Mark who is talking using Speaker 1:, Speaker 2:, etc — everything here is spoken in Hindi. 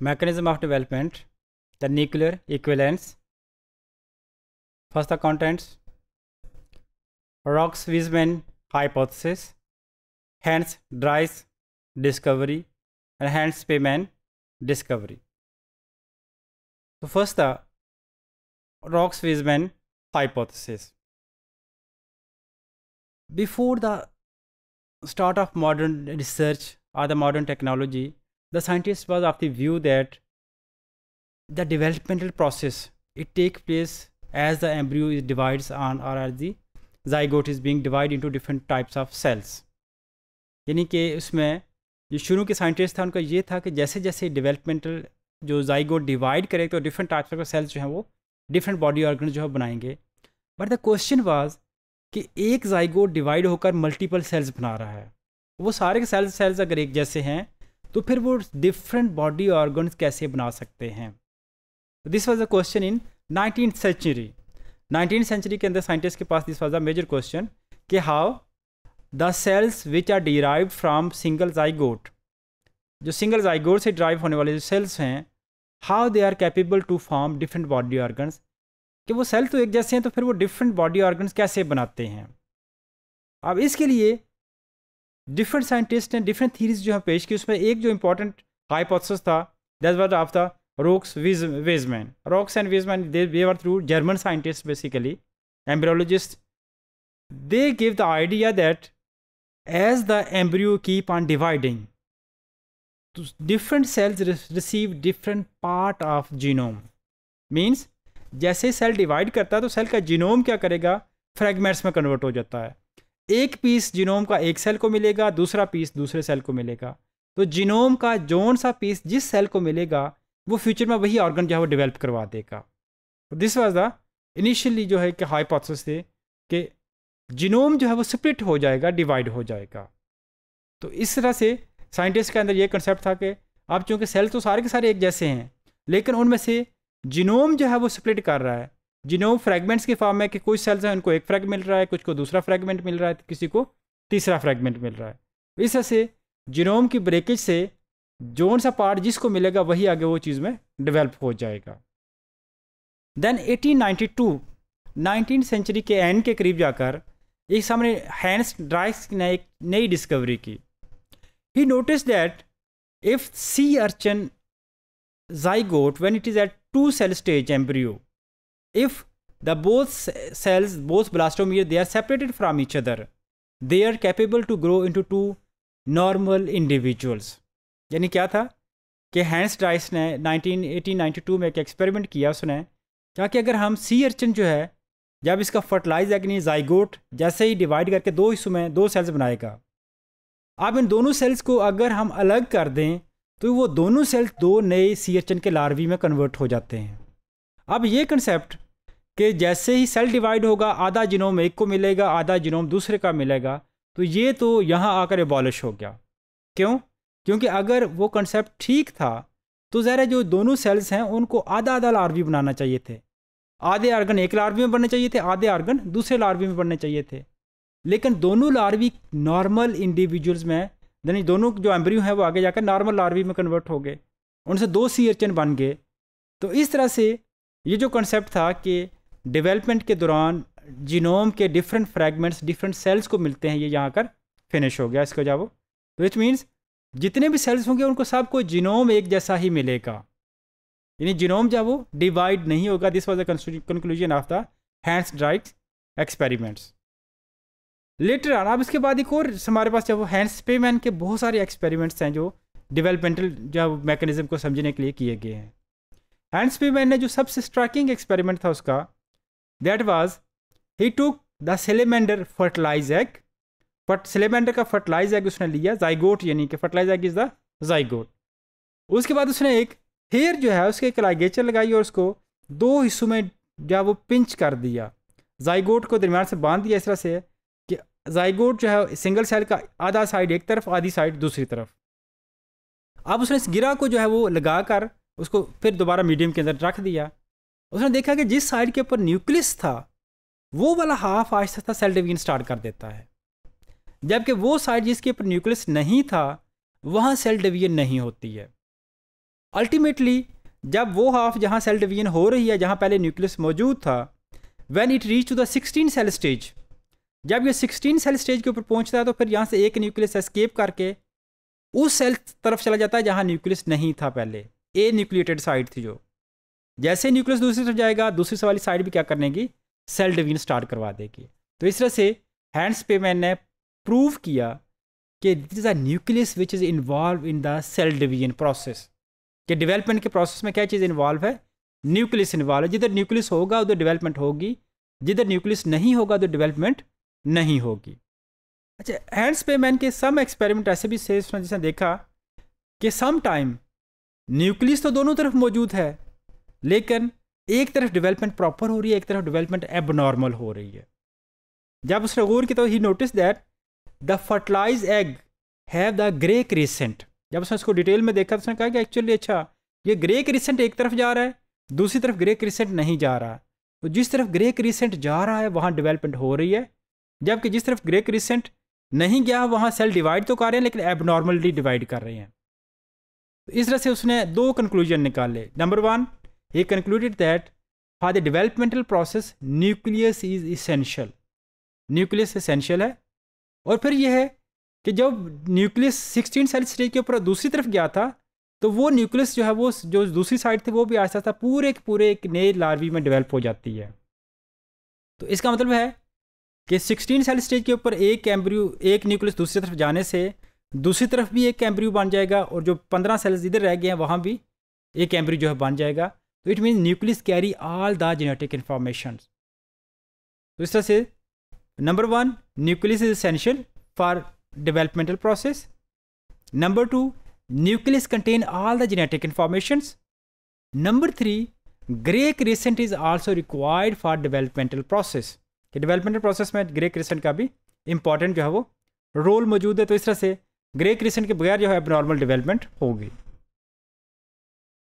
Speaker 1: mechanism of development, the nuclear equivalence, first the contents, Rocks, weismann hypothesis, hence Dries discovery and hence Spemann discovery. So first the Rocks weismann hypothesis. Before the start of modern research or the modern technology, the scientist was of the view that the developmental process it takes place as the embryo is divides on or as the zygote is being divided into different types of cells यानी कि उसमें जो शुरू के साइंटिस्ट था उनका ये था कि जैसे जैसे डेवलपमेंटल जो जाइगोट डिवाइड करेगा तो डिफरेंट टाइप्स ऑफ सेल्स जो हैं वो डिफरेंट बॉडी ऑर्गन जो है बनाएंगे बट द क्वेश्चन वाज कि एक जाइगोट डिवाइड होकर मल्टीपल सेल्स बना रहा है वो सारे के सेल्स सेल्स अगर एक जैसे हैं तो फिर वो डिफरेंट बॉडी ऑर्गन्स कैसे बना सकते हैं this was a question in nineteen century nineteen century के अंदर साइंटिस्ट के पास this was a major question कि how the cells which are derive from single zygote जो सिंगल जाइगोट से ड्राइव होने वाले जो सेल्स हैं how they are capable to form different body organs कि वो सेल तो एक जैसे हैं तो फिर वो डिफरेंट बॉडी ऑर्गन्स कैसे बनाते हैं अब इसके लिए डिफरेंट साइंटिस्ट ने डिफरेंट थीरीज जो है पेश की उसमें एक जो इंपॉर्टेंट हाइपोथेसिस था that was of the Roux with Weismann Roux and Weismann they are through German scientist basically embryologist they give the idea that as the embryo keep on dividing different cells receive different part of genome means जैसे सेल डिवाइड करता है तो सेल का जीनोम क्या करेगा फ्रेगमेंट्स में कन्वर्ट हो जाता है एक पीस जीनोम का एक सेल को मिलेगा दूसरा पीस दूसरे सेल को मिलेगा तो जीनोम का जौन सा पीस जिस सेल को मिलेगा वो फ्यूचर में वही ऑर्गन जो है वो डिवेल्प करवा देगा तो दिस वॉज द इनिशियली जो है कि हाईपोथेसिस थे कि जीनोम जो है वो स्प्लिट हो जाएगा डिवाइड हो जाएगा तो इस तरह से साइंटिस्ट के अंदर ये कंसेप्ट था कि अब चूँकि सेल तो सारे के सारे एक जैसे हैं लेकिन उनमें से जीनोम जो है वो स्प्लिट कर रहा है जिनोम फ्रेगमेंट्स के फॉर्म में कि कुछ सेल्स हैं उनको एक फ्रैग मिल रहा है कुछ को दूसरा फ्रेगमेंट मिल रहा है किसी को तीसरा फ्रेगमेंट मिल रहा है इस तरह से जिनोम की ब्रेकेज से जोन सा पार्ट जिसको मिलेगा वही आगे वो चीज़ में डेवलप हो जाएगा देन 1892 19 सेंचुरी के एंड के करीब जाकर एक सामने हैंस ड्राइक्स ने एक नई डिस्कवरी की he noticed that if sea urchin zygote when it is at two cell stage embryo if the both cells both blastomere they are separated from each other they are capable to grow into two normal individuals यानी क्या था कि हैंस डाइस ने 1992 में एक एक्सपेरिमेंट किया उसने कहा कि अगर हम सी अर्चन जो है जब इसका फर्टिलाइज यानी जाइगोट जैसे ही डिवाइड करके दो हिस्सों में दो सेल्स बनाएगा अब इन दोनों सेल्स को अगर हम अलग कर दें तो वो दोनों सेल्स दो नए सी अर्चन के लार्वी में कन्वर्ट हो जाते हैं अब ये कंसेप्ट कि जैसे ही सेल डिवाइड होगा आधा जिनोम एक को मिलेगा आधा जिनोम दूसरे का मिलेगा तो ये तो यहाँ आकर एबॉलिश हो गया क्यों क्योंकि अगर वो कंसेप्ट ठीक था तो ज़रा जो दोनों सेल्स हैं उनको आधा आधा लार्वी बनाना चाहिए थे आधे आर्गन एक लार्वी में बनने चाहिए थे आधे आर्गन दूसरे लार्वी में बनने चाहिए थे लेकिन दोनों लार्वी नॉर्मल इंडिविजुअल्स में यानी दोनों जो एम्ब्रियो हैं वो आगे जाकर नॉर्मल लार्वी में कन्वर्ट हो गए उनसे दो सी अर्चन बन गए तो इस तरह से ये जो कॉन्सेप्ट था कि डेवलपमेंट के दौरान जीनोम के डिफरेंट फ्रैगमेंट्स डिफरेंट सेल्स को मिलते हैं ये यहाँ कर फिनिश हो गया इसका जवाब विच तो मीन्स जितने भी सेल्स होंगे उनको सबको जीनोम एक जैसा ही मिलेगा यानी जीनोम जब वो डिवाइड नहीं होगा this was the conclusion of the Hans Driesch experiments later आना अब इसके बाद एक और हमारे पास जब वो हैंड्स पेमैन के बहुत सारे एक्सपेरिमेंट्स हैं जो डिवेलपमेंटल जो मैकेनिज्म को समझने के लिए किए गए हैं हैंड स्पीमैन ने जो सबसे स्ट्राइकिंग एक्सपेरिमेंट था उसका that was he took the salamander fertilize egg फट सिलेमेंडर का फर्टिलाइज एग उसने लिया जाइगोट यानी कि fertilize egg is the zygote उसके बाद उसने एक हेयर जो है उसके एक लाइगेचर लगाई और उसको दो हिस्सों में जो वो पिंच कर दिया जाइगोट को दरम्यान से बांध दिया इस तरह से कि जाइगोट जो है सिंगल सेल का आधा साइड एक तरफ आधी साइड दूसरी तरफ अब उसने इस गिरा को जो है वो लगा कर उसको फिर दोबारा मीडियम के अंदर रख दिया उसने देखा कि जिस साइड के ऊपर न्यूक्लियस था वो वाला हाफ आहिस्ता आहिस्ता सेल डिवीजन स्टार्ट कर देता है जबकि वो साइड जिसके ऊपर न्यूक्लियस नहीं था वहाँ सेल डिवीजन नहीं होती है अल्टीमेटली जब वो हाफ जहाँ सेल डिवीजन हो रही है जहाँ पहले न्यूक्लियस मौजूद था when it reach to the sixteen cell stage जब ये सिक्सटीन सेल स्टेज के ऊपर पहुँचता है तो फिर यहाँ से एक न्यूक्लियस एस्केप करके उस सेल तरफ चला जाता है जहाँ न्यूक्लियस नहीं था पहले ए न्यूक्लिएटेड साइड थी जो जैसे न्यूक्लियस दूसरी तरफ जाएगा दूसरी वाली साइड भी क्या करेगी सेल डिवीजन स्टार्ट करवा देगी तो इस तरह से हैंड्स पे मैंने प्रूव किया कि this is a nucleus which is involve in the cell division process कि डेवलपमेंट के प्रोसेस में क्या चीज़ इन्वॉल्व है न्यूक्लियस इन्वॉल्व है जिधर न्यूक्लियस होगा उधर डेवलपमेंट होगी जिधर न्यूक्लियस नहीं होगा उधर डेवलपमेंट नहीं होगी अच्छा हैंड्स पे मैन के सम एक्सपेरिमेंट ऐसे भी से जिसने देखा कि सम टाइम न्यूक्लियस तो दोनों तरफ मौजूद है लेकिन एक तरफ डेवलपमेंट प्रॉपर हो रही है एक तरफ डेवलपमेंट एबनॉर्मल हो रही है जब उसने गौर किया तो he noticed that the fertilize egg have the grey crescent जब उसने उसको डिटेल में देखा तो उसने कहा कि एक्चुअली अच्छा ये ग्रे क्रिसेंट एक तरफ जा रहा है दूसरी तरफ ग्रे क्रिसेंट नहीं जा रहा तो जिस तरफ ग्रे क्रिसेंट जा रहा है वहाँ डिवेलपमेंट हो रही है जबकि जिस तरफ ग्रे क्रिसेंट नहीं गया वहाँ सेल डिवाइड तो कर रहे हैं लेकिन एबनॉर्मली डिवाइड कर रहे हैं इस तरह से उसने दो कंक्लूजन निकाले number one he concluded that for the developmental process nucleus is essential nucleus essential है और फिर यह है कि जब न्यूक्लियस सिक्सटीन सेल स्टेज के ऊपर दूसरी तरफ गया था तो वो न्यूक्लियस जो है वो जो दूसरी साइड थी वो भी आता था पूरे के पूरे एक नए लार्वी में डेवलप हो जाती है तो इसका मतलब है कि सिक्सटीन सेल स्टेज के ऊपर एक एम्ब्रियो एक न्यूक्लियस दूसरी तरफ जाने से दूसरी तरफ भी एक एम्ब्रियो बन जाएगा और जो पंद्रह सेल्स इधर रह गए हैं वहाँ भी एक एम्ब्रियो जो है बन जाएगा तो it mean nucleus carry all the genetic information तो इस तरह से number one nucleus is essential for developmental process number two nucleus contain all the genetic information number three grey crescent is also required for developmental process developmental process में ग्रे क्रिसेंट का भी इंपॉर्टेंट जो है वो रोल मौजूद है तो इस तरह से ग्रे क्रिएशन के बगैर जो है एबनॉर्मल डेवलपमेंट होगी